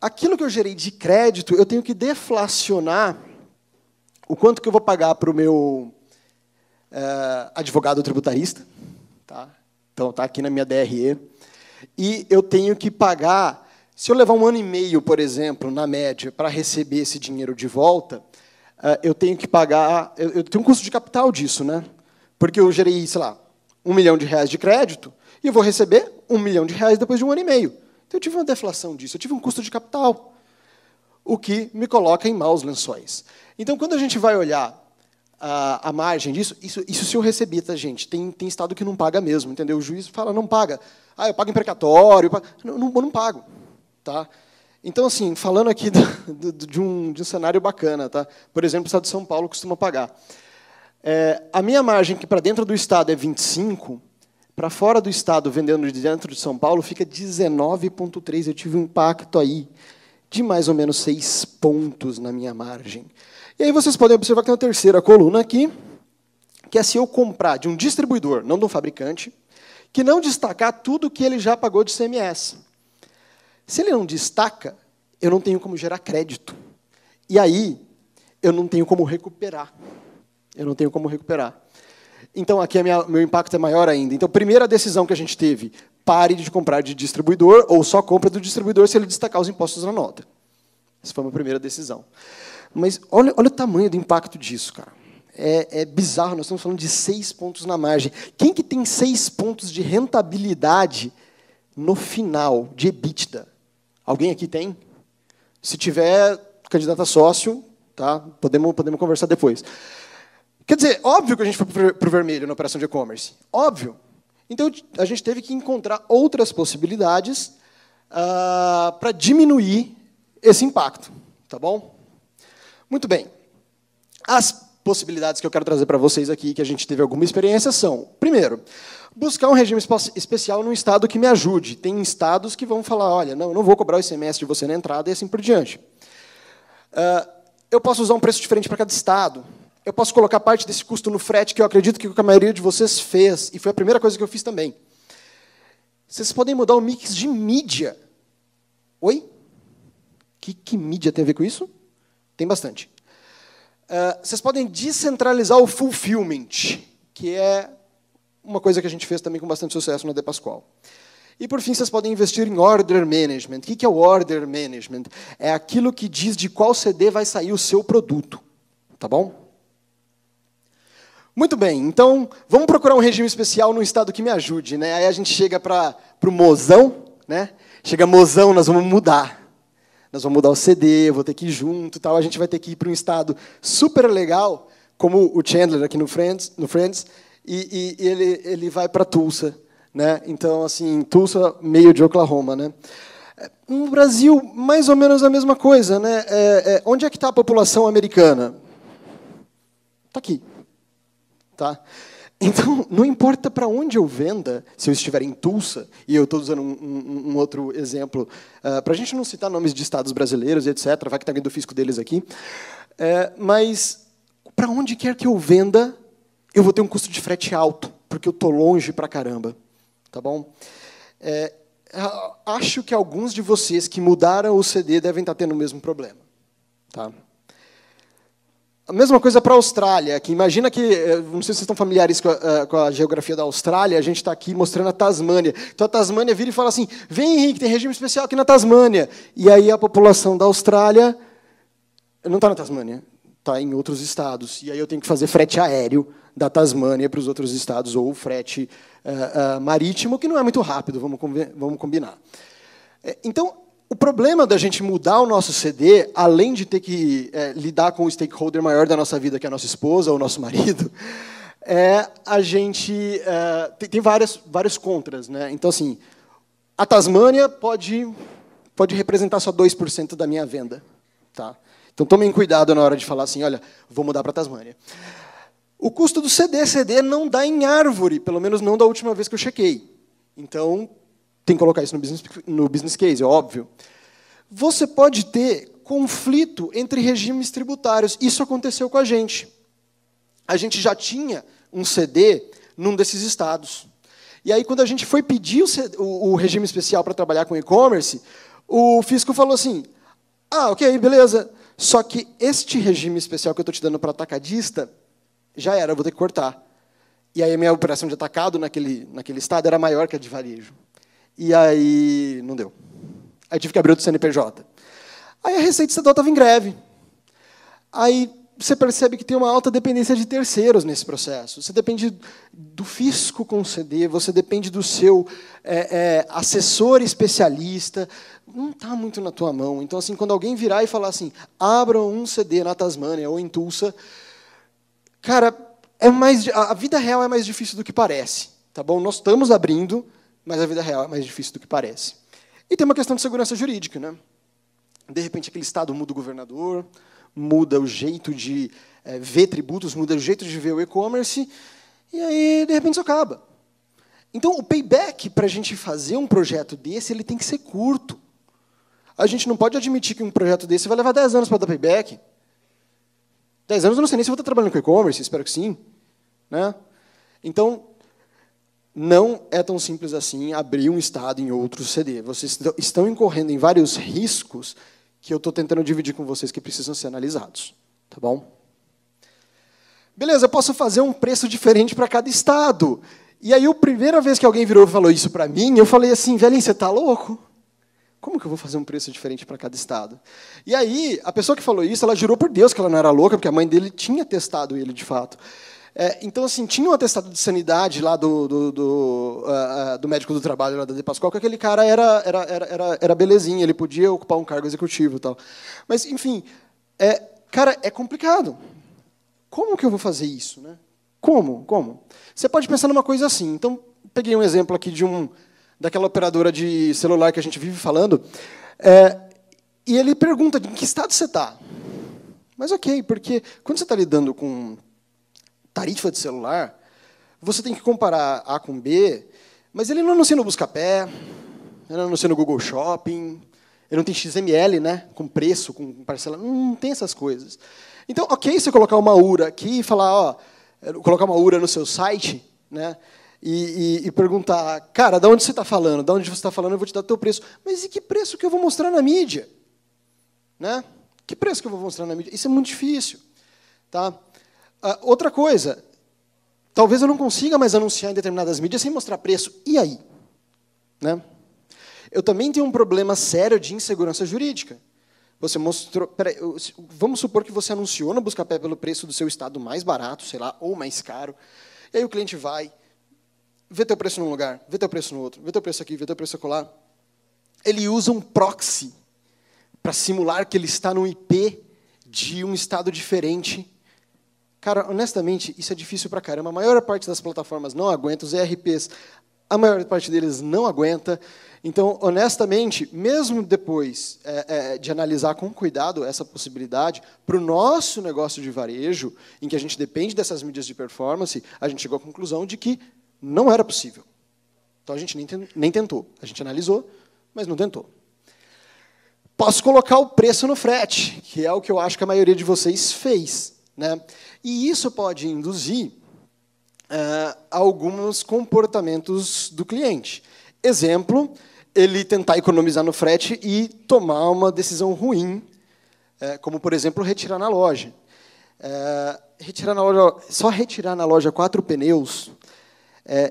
aquilo que eu gerei de crédito, eu tenho que deflacionar o quanto que eu vou pagar para o meu uh, advogado tributarista. Tá? Então, está aqui na minha DRE. E eu tenho que pagar, se eu levar um ano e meio, por exemplo, na média, para receber esse dinheiro de volta, uh, eu tenho que pagar, eu, eu tenho um custo de capital disso, né? Porque eu gerei, sei lá, um milhão de reais de crédito, e eu vou receber um milhão de reais depois de um ano e meio. Então eu tive uma deflação disso, eu tive um custo de capital, o que me coloca em maus lençóis. Então, quando a gente vai olhar a, ah, a margem disso, isso, isso se eu recebi, tá, gente? Tem, tem estado que não paga mesmo, entendeu? O juiz fala, não paga. Ah, eu pago em precatório, eu pago. Não, não, não pago. Tá? Então, assim, falando aqui do, do, de, um, de um cenário bacana, tá? por exemplo, o Estado de São Paulo costuma pagar. É, a minha margem, que para dentro do Estado é 25, para fora do estado, vendendo de dentro de São Paulo, fica 19,3. Eu tive um impacto aí de mais ou menos 6 pontos na minha margem. E aí vocês podem observar que tem uma terceira coluna aqui, que é se eu comprar de um distribuidor, não de um fabricante, que não destacar tudo que ele já pagou de CMS. Se ele não destaca, eu não tenho como gerar crédito. E aí, eu não tenho como recuperar. Eu não tenho como recuperar. Então aqui minha, meu impacto é maior ainda. Então, primeira decisão que a gente teve: pare de comprar de distribuidor ou só compra do distribuidor se ele destacar os impostos na nota. Essa foi a minha primeira decisão. Mas olha, olha o tamanho do impacto disso, cara. É, é, bizarro, nós estamos falando de seis pontos na margem. Quem que tem seis pontos de rentabilidade no final de EBITDA? Alguém aqui tem? Se tiver candidato a sócio, tá? podemos, podemos conversar depois. Quer dizer, óbvio que a gente foi para o vermelho na operação de e-commerce. Óbvio. Então, a gente teve que encontrar outras possibilidades uh, ah, para diminuir esse impacto. Tá bom? Muito bem. As possibilidades que eu quero trazer para vocês aqui, que a gente teve alguma experiência, são: primeiro, buscar um regime especial num estado que me ajude. Tem estados que vão falar: olha, não, não vou cobrar o ICMS de você na entrada e assim por diante. Uh, eu posso usar um preço diferente para cada estado eu posso colocar parte desse custo no frete, que eu acredito que a maioria de vocês fez, e foi a primeira coisa que eu fiz também. Vocês podem mudar o mix de mídia. Oi? O que, que mídia tem a ver com isso? Tem bastante. Uh, vocês podem descentralizar o fulfillment, que é uma coisa que a gente fez também com bastante sucesso na De Pascoal. E por fim, vocês podem investir em order management. O que é o order management? É aquilo que diz de qual CD vai sair o seu produto. Tá bom? Muito bem, então vamos procurar um regime especial num estado que me ajude. Né? Aí a gente chega para o mozão, né? chega mozão, nós vamos mudar. Nós vamos mudar o CD, vou ter que ir junto tal. A gente vai ter que ir para um estado super legal, como o Chandler aqui no Friends, no Friends e, e ele, ele vai para Tulsa. Né? Então, assim, Tulsa, meio de Oklahoma. Né? É, no Brasil, mais ou menos a mesma coisa. Né? É, é, onde é que está a população americana? Está aqui. Tá? Então, não importa para onde eu venda, se eu estiver em Tulsa, e eu estou usando um, um, um, outro exemplo, uh, ah, para a gente não citar nomes de estados brasileiros, etc., vai que está vendo o fisco deles aqui, uh, mas para onde quer que eu venda, eu vou ter um custo de frete alto, porque eu estou longe para caramba. Tá bom? É, acho que alguns de vocês que mudaram o CD devem estar tá tendo o mesmo problema. Tá? A mesma coisa para a Austrália, que imagina que, eh, não sei se vocês estão familiares com a, eh, com a geografia da Austrália, a gente está aqui mostrando a Tasmânia. Então a Tasmânia vira e fala assim: vem Henrique, tem regime especial aqui na Tasmânia. E aí a população da Austrália não está na Tasmânia, está em outros estados. E aí eu tenho que fazer frete aéreo da Tasmânia para os outros estados, ou frete uh, uh, marítimo, que não é muito rápido, vamos, vamos combinar. Então, o problema da gente mudar o nosso CD, além de ter que é, lidar com o stakeholder maior da nossa vida, que é a nossa esposa ou o nosso marido, é a gente é, tem, tem, várias vários contras, né? Então assim, a Tasmânia pode pode representar só 2% da minha venda, tá? Então tomem cuidado na hora de falar assim, olha, vou mudar para Tasmânia. O custo do CD, CD não dá em árvore, pelo menos não da última vez que eu chequei. Então, tem que colocar isso no business, no business case, é óbvio. Você pode ter conflito entre regimes tributários. Isso aconteceu com a gente. A gente já tinha um CD num desses estados. E aí, quando a gente foi pedir o, regime especial para trabalhar com e-commerce, o fisco falou assim: ah, ok, beleza. Só que este regime especial que eu estou te dando para atacadista já era, eu vou ter que cortar. E aí a minha operação de atacado naquele, naquele estado era maior que a de varejo. E aí não deu. Aí tive que abrir outro CNPJ. Aí a Receita Estadual estava em greve. Aí você percebe que tem uma alta dependência de terceiros nesse processo. Você depende do fisco conceder, você depende do seu é, é, assessor especialista. Não está muito na tua mão. Então, assim, quando alguém virar e falar assim, abram um CD na Tasmania ou em Tulsa, cara, é mais, a vida real é mais difícil do que parece. Tá bom? Nós estamos abrindo, mas a vida real é mais difícil do que parece. E tem uma questão de segurança jurídica, né? De repente, aquele estado muda o governador, muda o jeito de é, ver tributos, muda o jeito de ver o e-commerce, e aí, de repente, isso acaba. Então, o payback para a gente fazer um projeto desse, ele tem que ser curto. A gente não pode admitir que um projeto desse vai levar 10 anos para dar payback. 10 anos eu não sei nem se vou estar trabalhando com e-commerce, espero que sim. Né? Então, não é tão simples assim abrir um estado em outro CD. Vocês estão incorrendo em vários riscos que eu estou tentando dividir com vocês que precisam ser analisados. Tá bom? Beleza, eu posso fazer um preço diferente para cada estado. E aí, a primeira vez que alguém virou e falou isso para mim, eu falei assim, velhinho, você está louco? Como que eu vou fazer um preço diferente para cada estado? E aí, a pessoa que falou isso, ela jurou por Deus que ela não era louca, porque a mãe dele tinha testado ele de fato. É, então, assim, tinha um atestado de sanidade lá do, do, do, uh, do médico do trabalho lá da De Pascoal, que aquele cara era, era, era, era belezinha, ele podia ocupar um cargo executivo e tal. Mas, enfim, é, cara, é complicado. Como que eu vou fazer isso? Né? Como? Como? Você pode pensar numa coisa assim. Então, peguei um exemplo aqui de um daquela operadora de celular que a gente vive falando. É, e ele pergunta em que estado você está. Mas ok, porque quando você está lidando com tarifa de celular, você tem que comparar A com B, mas ele não anuncia no Buscapé, ele não anuncia no Google Shopping, ele não tem XML, né? Com preço, com parcela. Não tem essas coisas. Então, ok, você colocar uma URA aqui e falar, ó, colocar uma URA no seu site, né? E, e, e perguntar, cara, da onde você está falando? Da onde você está falando? Eu vou te dar o teu preço. Mas e que preço que eu vou mostrar na mídia? Né? Que preço que eu vou mostrar na mídia? Isso é muito difícil, tá? Ah, outra coisa, talvez eu não consiga mais anunciar em determinadas mídias sem mostrar preço. E aí? Né? Eu também tenho um problema sério de insegurança jurídica. Você mostrou. Peraí, vamos supor que você anunciou no Buscapé pelo preço do seu estado mais barato, sei lá, ou mais caro. E aí o cliente vai, vê teu preço num lugar, vê teu preço no outro, vê teu preço aqui, vê teu preço acolá. Ele usa um proxy para simular que ele está num IP de um estado diferente Cara, honestamente, isso é difícil para caramba. A maior parte das plataformas não aguenta, os ERPs, a maior parte deles não aguenta. Então, honestamente, mesmo depois é, é, de analisar com cuidado essa possibilidade, para o nosso negócio de varejo, em que a gente depende dessas mídias de performance, a gente chegou à conclusão de que não era possível. Então a gente nem, nem tentou. A gente analisou, mas não tentou. Posso colocar o preço no frete, que é o que eu acho que a maioria de vocês fez. Né? E isso pode induzir uh, alguns comportamentos do cliente. Exemplo, ele tentar economizar no frete e tomar uma decisão ruim, uh, como, por exemplo, retirar na loja. Uh, retirar na loja só retirar na loja quatro pneus.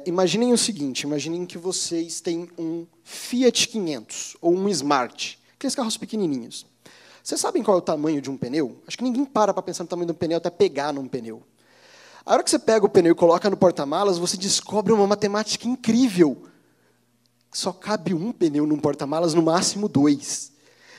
imaginem o seguinte: imaginem que vocês têm um Fiat 500 ou um Smart, aqueles carros pequenininhos. Vocês sabem qual é o tamanho de um pneu? Acho que ninguém para para pensar no tamanho de um pneu até pegar num pneu. A hora que você pega o pneu e coloca no porta-malas, você descobre uma matemática incrível. Só cabe um pneu num porta-malas, no máximo dois.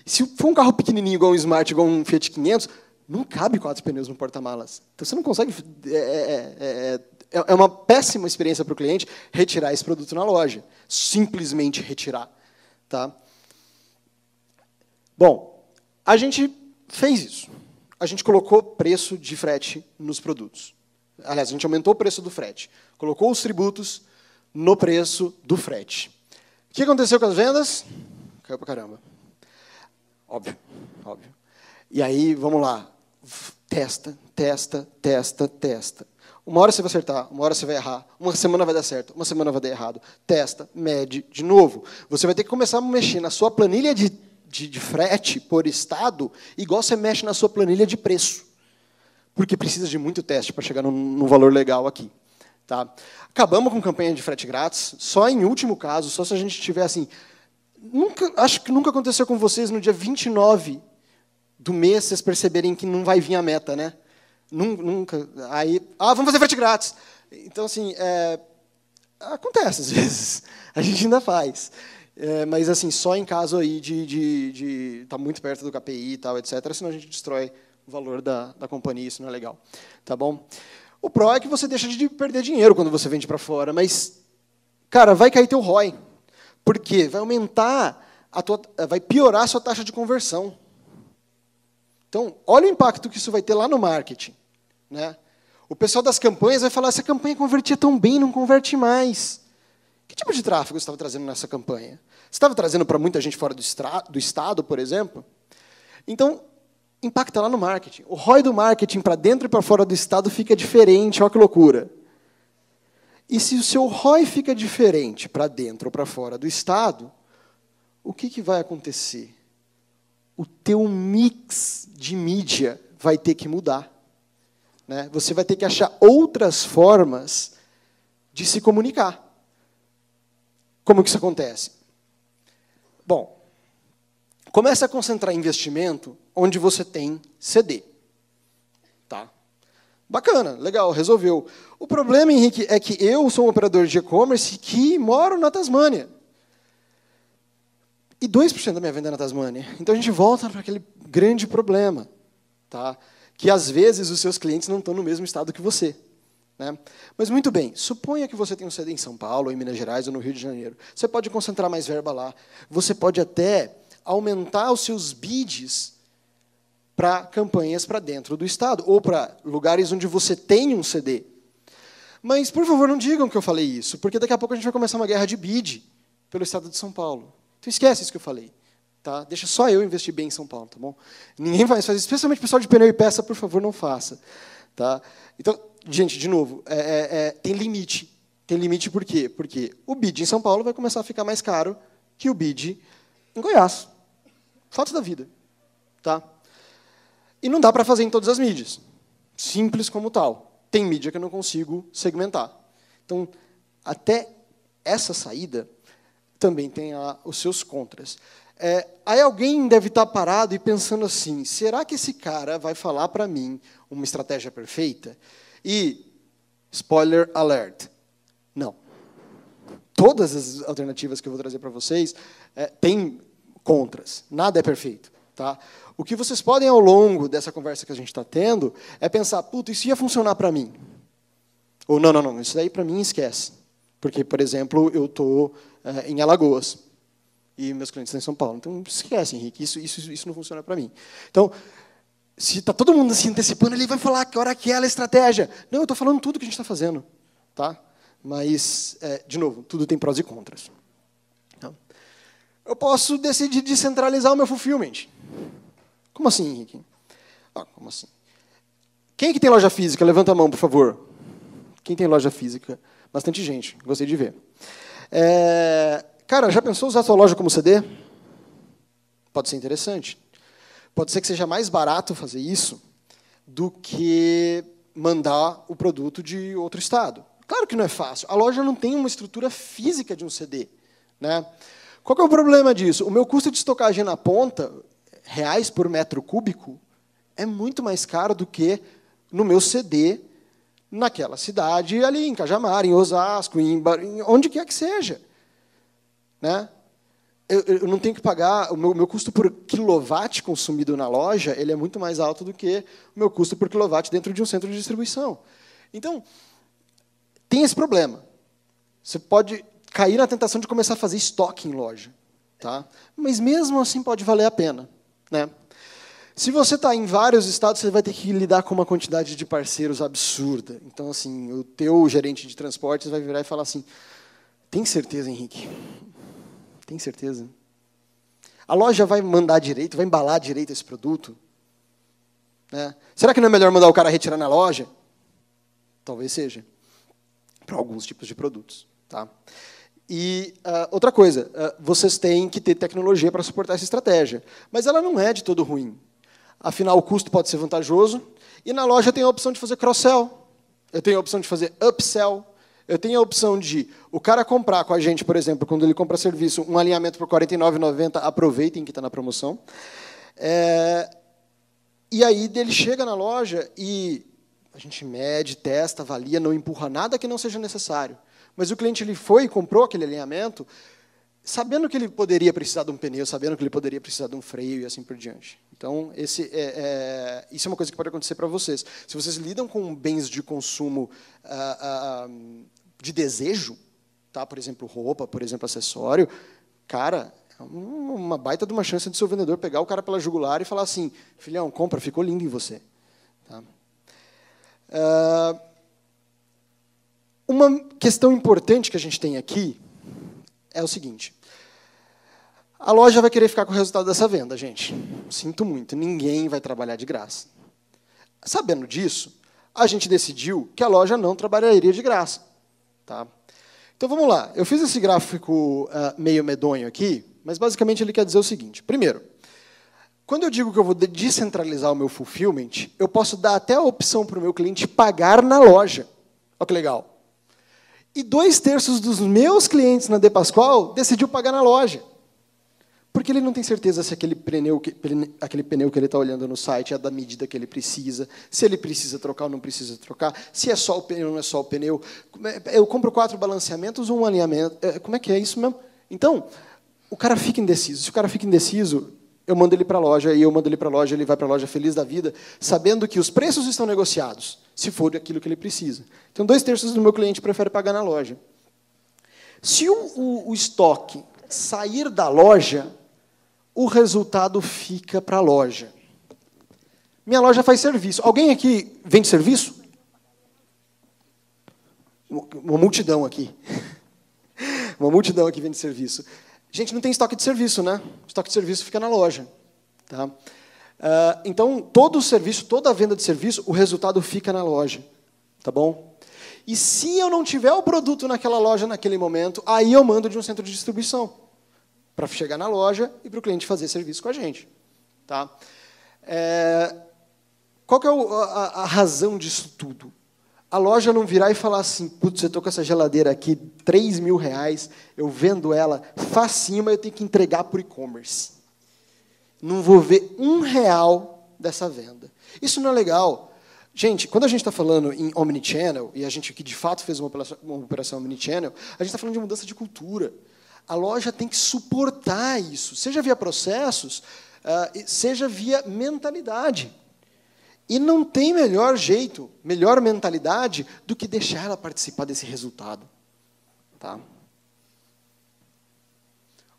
Se for um carro pequenininho, igual um Smart, igual um Fiat 500, não cabe quatro pneus no porta-malas. Então você não consegue. É, é, é, é, é uma péssima experiência para o cliente retirar esse produto na loja. Simplesmente retirar. Tá? Bom, a gente fez isso. A gente colocou preço de frete nos produtos. Aliás, a gente aumentou o preço do frete. Colocou os tributos no preço do frete. O que aconteceu com as vendas? Caiu pra caramba. Óbvio, óbvio. E aí, vamos lá. Testa, testa, testa, testa. Uma hora você vai acertar, uma hora você vai errar, uma semana vai dar certo, uma semana vai dar errado. Testa, mede de novo. Você vai ter que começar a mexer na sua planilha de de, de frete por estado, igual você mexe na sua planilha de preço. Porque precisa de muito teste para chegar num, valor legal aqui. Tá? Acabamos com campanha de frete grátis, só em último caso, só se a gente tiver assim. Nunca, acho que nunca aconteceu com vocês no dia 29 do mês vocês perceberem que não vai vir a meta, né? Nunca. Aí, ah, vamos fazer frete grátis. Então, assim, é, acontece às vezes. A gente ainda faz. É, mas assim, só em caso aí de estar de, de tá muito perto do KPI e tal, etc., senão a gente destrói o valor da, da companhia, isso não é legal. Tá bom? O pró é que você deixa de perder dinheiro quando você vende para fora, mas, cara, vai cair teu ROI. Por quê? Vai aumentar, a tua, vai piorar a sua taxa de conversão. Então, olha o impacto que isso vai ter lá no marketing. Né? O pessoal das campanhas vai falar, essa campanha convertia tão bem, não converte mais tipo de tráfego você estava trazendo nessa campanha? Você estava trazendo para muita gente fora do, do Estado, por exemplo? Então, impacta lá no marketing. O ROI do marketing para dentro e para fora do Estado fica diferente, olha que loucura. E se o seu ROI fica diferente para dentro ou para fora do Estado, o que, que vai acontecer? O teu mix de mídia vai ter que mudar. Né? Você vai ter que achar outras formas de se comunicar. Como que isso acontece? Bom, comece a concentrar investimento onde você tem CD. Tá? Bacana, legal, resolveu. O problema, Henrique, é que eu sou um operador de e-commerce que moro na Tasmânia. E 2% da minha venda é na Tasmânia. Então a gente volta para aquele grande problema, tá? Que às vezes os seus clientes não estão no mesmo estado que você. Né? Mas muito bem, suponha que você tem um sede em São Paulo, ou em Minas Gerais, ou no Rio de Janeiro. Você pode concentrar mais verba lá. Você pode até aumentar os seus bids para campanhas para dentro do Estado, ou para lugares onde você tem um CD. Mas, por favor, não digam que eu falei isso, porque daqui a pouco a gente vai começar uma guerra de bid pelo Estado de São Paulo. Então, esquece isso que eu falei. Tá? Deixa só eu investir bem em São Paulo, tá bom? Ninguém vai fazer, especialmente o pessoal de pneu e peça, por favor, não faça. Tá? Então, gente, de novo, é, é, é, tem limite. Tem limite por quê? Porque o bid em São Paulo vai começar a ficar mais caro que o bid em Goiás. Fato da vida. Tá? E não dá para fazer em todas as mídias. Simples como tal. Tem mídia que eu não consigo segmentar. Então, até essa saída também tem a, os seus contras. É, aí alguém deve estar tá parado e pensando assim: será que esse cara vai falar para mim uma estratégia perfeita? E, spoiler alert, não. Todas as alternativas que eu vou trazer para vocês é, têm contras. Nada é perfeito. Tá? O que vocês podem, ao longo dessa conversa que a gente está tendo, é pensar, puta, isso ia funcionar para mim. Ou, não, não, não, isso daí para mim esquece. Porque, por exemplo, eu estou é, em Alagoas e meus clientes estão em São Paulo. Então, esquece, Henrique, isso, isso, isso não funciona para mim. Então, se está todo mundo se antecipando, ele vai falar que hora que é a estratégia. Não, eu estou falando tudo que a gente está fazendo. Tá? Mas, é, de novo, tudo tem prós e contras. Tá? Eu posso decidir descentralizar o meu fulfillment. Como assim, Henrique? Ah, como assim? Quem é que tem loja física? Levanta a mão, por favor. Quem tem loja física? Bastante gente, gostei de ver. É... Cara, já pensou usar sua loja como CD? Pode ser interessante. Pode ser que seja mais barato fazer isso do que mandar o produto de outro estado. Claro que não é fácil. A loja não tem uma estrutura física de um CD. Né? Qual é o problema disso? O meu custo de estocagem na ponta, reais por metro cúbico, é muito mais caro do que no meu CD naquela cidade ali, em Cajamar, em Osasco, em, Bar... onde quer que seja. Né? eu, eu, não tenho que pagar, o meu, meu custo por quilowatt consumido na loja ele é muito mais alto do que o meu custo por quilowatt dentro de um centro de distribuição. Então, tem esse problema. Você pode cair na tentação de começar a fazer estoque em loja. Tá? Mas mesmo assim pode valer a pena. Né? Se você está em vários estados, você vai ter que lidar com uma quantidade de parceiros absurda. Então, assim, o teu gerente de transportes vai virar e falar assim, tem certeza, Henrique? Tem certeza? A loja vai mandar direito, vai embalar direito esse produto? Né? Será que não é melhor mandar o cara retirar na loja? Talvez seja. Para alguns tipos de produtos. Tá? E uh, outra coisa, uh, vocês têm que ter tecnologia para suportar essa estratégia. Mas ela não é de todo ruim. Afinal, o custo pode ser vantajoso. E na loja tem a opção de fazer cross-sell. Eu tenho a opção de fazer upsell. Eu tenho a opção de o cara comprar com a gente, por exemplo, quando ele compra serviço, um alinhamento por R$ 49,90, aproveitem que está na promoção. É, e aí ele chega na loja e a gente mede, testa, avalia, não empurra nada que não seja necessário. Mas o cliente ele foi e comprou aquele alinhamento, sabendo que ele poderia precisar de um pneu, sabendo que ele poderia precisar de um freio e assim por diante. Então, esse é, é, isso é uma coisa que pode acontecer para vocês. Se vocês lidam com bens de consumo ah, ah, ah de desejo, tá? por exemplo, roupa, por exemplo, acessório, cara, é uma baita de uma chance de seu vendedor pegar o cara pela jugular e falar assim, filhão, compra, ficou lindo em você. Tá? Uh, uma questão importante que a gente tem aqui é o seguinte, a loja vai querer ficar com o resultado dessa venda, gente. Sinto muito, ninguém vai trabalhar de graça. Sabendo disso, a gente decidiu que a loja não trabalharia de graça. Tá? Então vamos lá. Eu fiz esse gráfico uh, meio medonho aqui, mas basicamente ele quer dizer o seguinte: primeiro, quando eu digo que eu vou descentralizar o meu fulfillment, eu posso dar até a opção para o meu cliente pagar na loja. Olha que legal. E dois terços dos meus clientes na De Pascoal decidiu pagar na loja porque ele não tem certeza se aquele pneu que, aquele pneu que ele está olhando no site é da medida que ele precisa, se ele precisa trocar ou não precisa trocar, se é só o pneu ou não é só o pneu. É, eu compro quatro balanceamentos ou um alinhamento. É, como é que é isso mesmo? Então, o cara fica indeciso. Se o cara fica indeciso, eu mando ele para a loja, e eu mando ele para a loja, ele vai para a loja feliz da vida, sabendo que os preços estão negociados, se for aquilo que ele precisa. Então, dois terços do meu cliente prefere pagar na loja. Se o, o, o estoque sair da loja, o resultado fica para a loja. Minha loja faz serviço. Alguém aqui vende serviço? Uma multidão aqui. Uma multidão aqui vende serviço. Gente, não tem estoque de serviço, né? estoque de serviço fica na loja. Tá? Ah, então, todo o serviço, toda a venda de serviço, o resultado fica na loja. Tá bom? E se eu não tiver o produto naquela loja naquele momento, aí eu mando de um centro de distribuição para chegar na loja e para o cliente fazer serviço com a gente. Tá? É, qual é a, a, razão disso tudo? A loja não virar e falar assim, putz, eu estou com essa geladeira aqui, 3 mil reais, eu vendo ela facinho, mas eu tenho que entregar por e-commerce. Não vou ver um real dessa venda. Isso não é legal. Gente, quando a gente está falando em omnichannel, e a gente que de fato fez uma operação, uma operação omnichannel, a gente está falando de mudança de cultura a loja tem que suportar isso, seja via processos, ah, seja via mentalidade. E não tem melhor jeito, melhor mentalidade do que deixar ela participar desse resultado. Tá?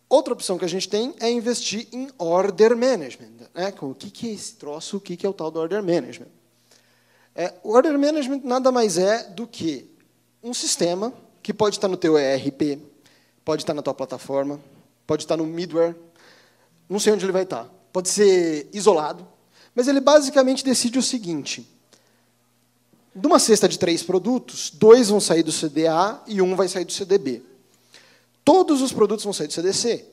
Outra opção que a gente tem é investir em order management. Né? o que, é esse troço, o que, que é o tal do order management? É, o order management nada mais é do que um sistema que pode estar no teu ERP, pode estar na tua plataforma, pode estar no midware, não sei onde ele vai estar. Pode ser isolado, mas ele basicamente decide o seguinte: de uma cesta de três produtos, dois vão sair do CDA e um vai sair do CDB. Todos os produtos vão sair do CDC.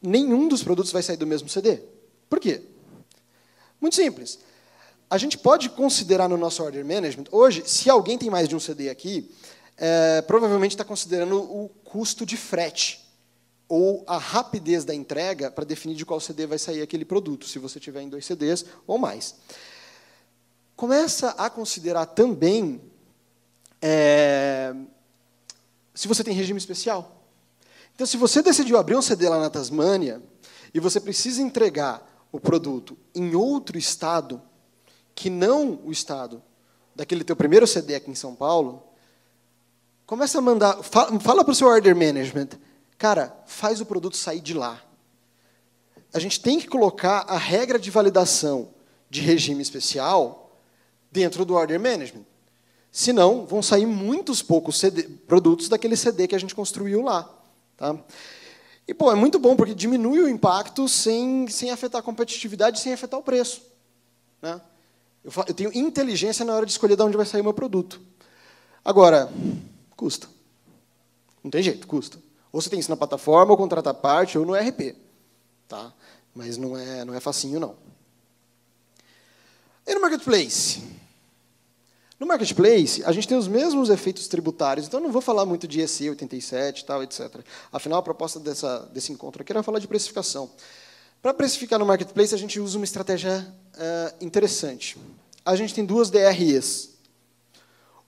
Nenhum dos produtos vai sair do mesmo CD. Por quê? Muito simples. A gente pode considerar no nosso order management, hoje, se alguém tem mais de um CD aqui, é, provavelmente está considerando o custo de frete ou a rapidez da entrega para definir de qual CD vai sair aquele produto, se você tiver em dois CDs ou mais. Começa a considerar também é, se você tem regime especial. Então, se você decidiu abrir um CD lá na Tasmânia e você precisa entregar o produto em outro estado que não o estado daquele teu primeiro CD aqui em São Paulo, Começa a mandar, fala, para o seu order management, cara, faz o produto sair de lá. A gente tem que colocar a regra de validação de regime especial dentro do order management. Senão, vão sair muitos poucos CD, produtos daquele CD que a gente construiu lá. Tá? E, pô, é muito bom, porque diminui o impacto sem, sem afetar a competitividade, sem afetar o preço. Né? Eu, eu tenho inteligência na hora de escolher de onde vai sair o meu produto. Agora, Custa. Não tem jeito, custa. Ou você tem isso na plataforma, ou contrata parte, ou no RP. Tá? Mas não é, não é facinho, não. E no marketplace? No marketplace, a gente tem os mesmos efeitos tributários, então não vou falar muito de EC 87 tal, etc. Afinal, a proposta dessa, desse encontro aqui era falar de precificação. Para precificar no marketplace, a gente usa uma estratégia uh, interessante. A gente tem duas DREs.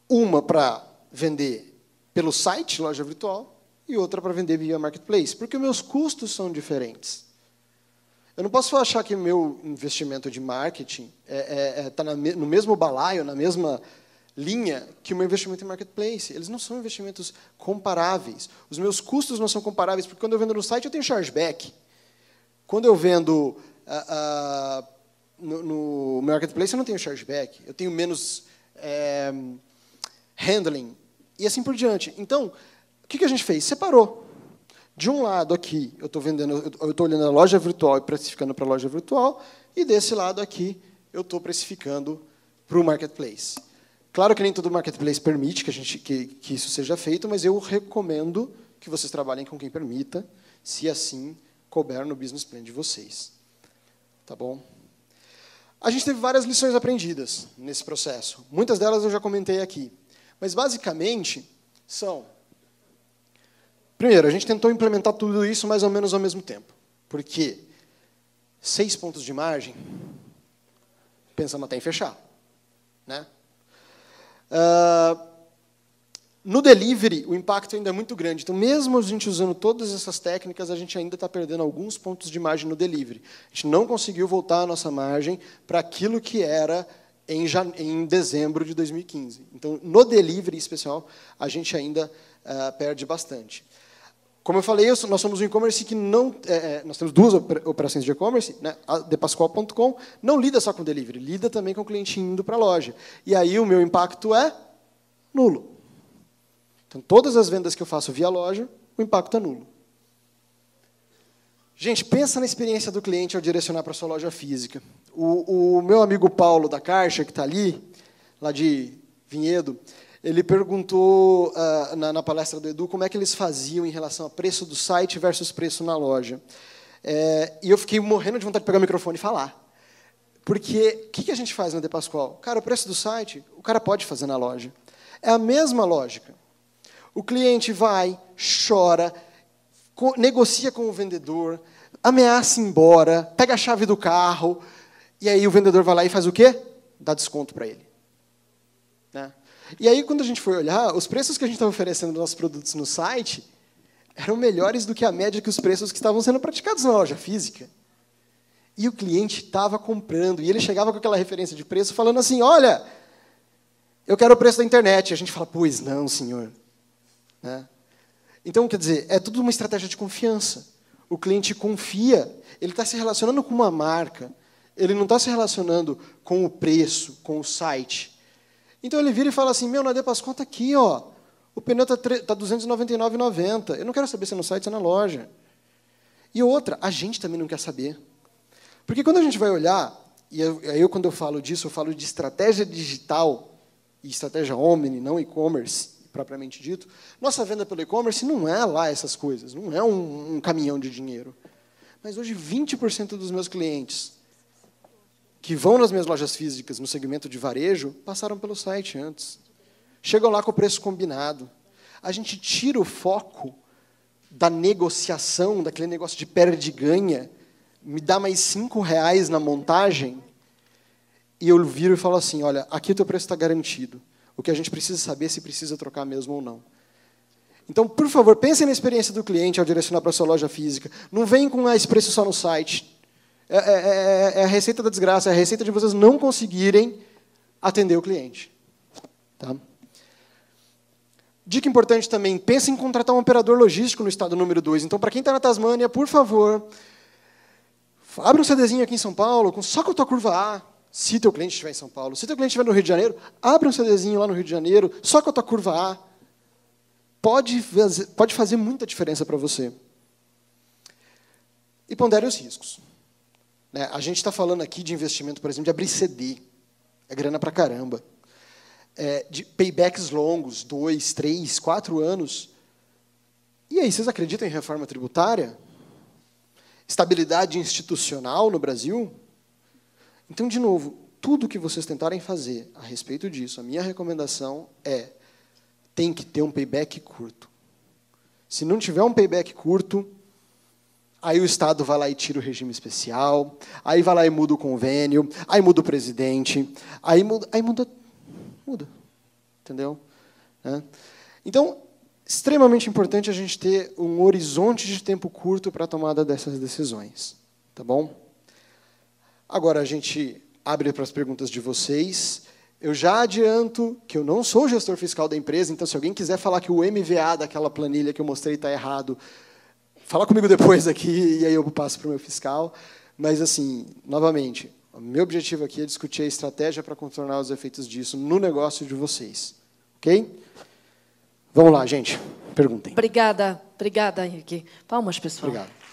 Uma para vender pelo site, loja virtual, e outra para vender via marketplace, porque meus custos são diferentes. Eu não posso achar que meu investimento de marketing está é, é, é, tá no mesmo balaio, na mesma linha que o meu investimento em marketplace. Eles não são investimentos comparáveis. Os meus custos não são comparáveis, porque quando eu vendo no site eu tenho chargeback. Quando eu vendo ah, ah, no, no, marketplace eu não tenho chargeback. Eu tenho menos é, handling, e assim por diante. Então, o que a gente fez? Separou. De um lado aqui, eu estou vendendo, eu estou olhando a loja virtual e precificando para a loja virtual, e desse lado aqui, eu estou precificando para o marketplace. Claro que nem todo marketplace permite que, a gente, que, que isso seja feito, mas eu recomendo que vocês trabalhem com quem permita, se assim couber no business plan de vocês. Tá bom? A gente teve várias lições aprendidas nesse processo. Muitas delas eu já comentei aqui. Mas, basicamente, são. Primeiro, a gente tentou implementar tudo isso mais ou menos ao mesmo tempo. Porque seis pontos de margem, pensamos até em fechar. Né? Uh, no delivery, o impacto ainda é muito grande. Então, mesmo a gente usando todas essas técnicas, a gente ainda está perdendo alguns pontos de margem no delivery. A gente não conseguiu voltar a nossa margem para aquilo que era em, em dezembro de 2015. Então, no delivery especial, a gente ainda uh, perde bastante. Como eu falei, nós somos um e-commerce que não. É, nós temos duas operações de e-commerce, né? a depascoal.com não lida só com delivery, lida também com o cliente indo para a loja. E aí o meu impacto é nulo. Então, todas as vendas que eu faço via loja, o impacto é nulo. Gente, pensa na experiência do cliente ao direcionar para a sua loja física. O, o meu amigo Paulo da Caixa, que está ali, lá de Vinhedo, ele perguntou uh, na, na, palestra do Edu como é que eles faziam em relação a preço do site versus preço na loja. É, e eu fiquei morrendo de vontade de pegar o microfone e falar. Porque o que, que, a gente faz na né, De Pascoal? Cara, o preço do site, o cara pode fazer na loja. É a mesma lógica. O cliente vai, chora, negocia com o vendedor, ameaça embora, pega a chave do carro, e aí o vendedor vai lá e faz o quê? Dá desconto para ele. Né? E aí, quando a gente foi olhar, os preços que a gente estava oferecendo dos nossos produtos no site eram melhores do que a média que os preços que estavam sendo praticados na loja física. E o cliente estava comprando, e ele chegava com aquela referência de preço falando assim: Olha, eu quero o preço da internet. E a gente fala: Pois não, senhor. Né? Então, quer dizer, é tudo uma estratégia de confiança. O cliente confia, ele está se relacionando com uma marca, ele não está se relacionando com o preço, com o site. Então ele vira e fala assim: Meu, na Pascoal, está aqui, ó. O pneu está R$ 299,90. Eu não quero saber se é no site ou se é na loja. E outra, a gente também não quer saber. Porque quando a gente vai olhar, e eu, eu quando eu falo disso, eu falo de estratégia digital e estratégia omni, não e-commerce, propriamente dito, nossa venda pelo e-commerce não é lá essas coisas, não é um, um caminhão de dinheiro. Mas hoje 20% dos meus clientes que vão nas minhas lojas físicas no segmento de varejo passaram pelo site antes. Chegam lá com o preço combinado. A gente tira o foco da negociação, daquele negócio de perde e ganha, me dá mais cinco reais na montagem, e eu viro e falo assim, olha, aqui o teu preço está garantido. O que a gente precisa saber é se precisa trocar mesmo ou não. Então, por favor, pensem na experiência do cliente ao direcionar para a sua loja física. Não vem com ah, esse preço só no site. É, é, é, é, a receita da desgraça, é a receita de vocês não conseguirem atender o cliente. Tá? Dica importante também, pense em contratar um operador logístico no estado número 2. Então, para quem está na Tasmânia, por favor, abre um CDzinho aqui em São Paulo, só com a tua curva A, se teu cliente estiver em São Paulo. Se teu cliente estiver no Rio de Janeiro, abre um CDzinho lá no Rio de Janeiro, só com a tua curva A. Pode fazer, pode fazer muita diferença para você. E pondere os riscos. Né? A gente está falando aqui de investimento, por exemplo, de abrir CD. É grana para caramba. É, de paybacks longos, dois, três, quatro anos. E aí, vocês acreditam em reforma tributária? Estabilidade institucional no Brasil? Então, de novo, tudo que vocês tentarem fazer a respeito disso, a minha recomendação é tem que ter um payback curto. Se não tiver um payback curto, Aí o Estado vai lá e tira o regime especial, aí vai lá e muda o convênio, aí muda o presidente, aí muda, aí muda, muda, entendeu? É. Então, extremamente importante a gente ter um horizonte de tempo curto para a tomada dessas decisões, tá bom? Agora a gente abre para as perguntas de vocês. Eu já adianto que eu não sou gestor fiscal da empresa, então se alguém quiser falar que o MVA daquela planilha que eu mostrei está errado, Fala comigo depois aqui e aí eu passo para o meu fiscal. Mas, assim, novamente, o meu objetivo aqui é discutir a estratégia para contornar os efeitos disso no negócio de vocês. Ok? Vamos lá, gente. Perguntem. Obrigada, obrigada, Henrique. Palmas, pessoal. Obrigado.